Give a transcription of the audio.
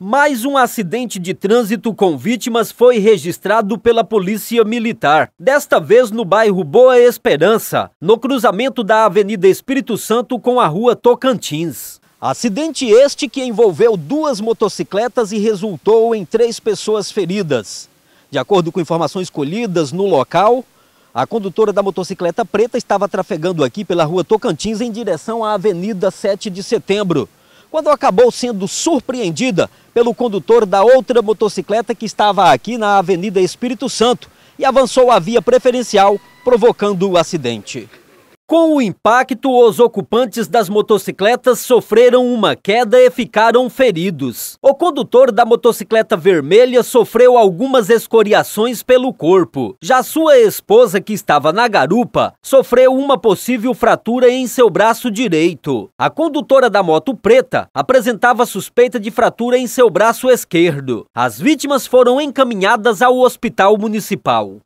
Mais um acidente de trânsito com vítimas foi registrado pela Polícia Militar, desta vez no bairro Boa Esperança, no cruzamento da Avenida Espírito Santo com a Rua Tocantins. Acidente este que envolveu duas motocicletas e resultou em três pessoas feridas. De acordo com informações colhidas no local, a condutora da motocicleta preta estava trafegando aqui pela Rua Tocantins em direção à Avenida 7 de Setembro quando acabou sendo surpreendida pelo condutor da outra motocicleta que estava aqui na Avenida Espírito Santo e avançou a via preferencial, provocando o acidente. Com o impacto, os ocupantes das motocicletas sofreram uma queda e ficaram feridos. O condutor da motocicleta vermelha sofreu algumas escoriações pelo corpo. Já sua esposa, que estava na garupa, sofreu uma possível fratura em seu braço direito. A condutora da moto preta apresentava suspeita de fratura em seu braço esquerdo. As vítimas foram encaminhadas ao hospital municipal.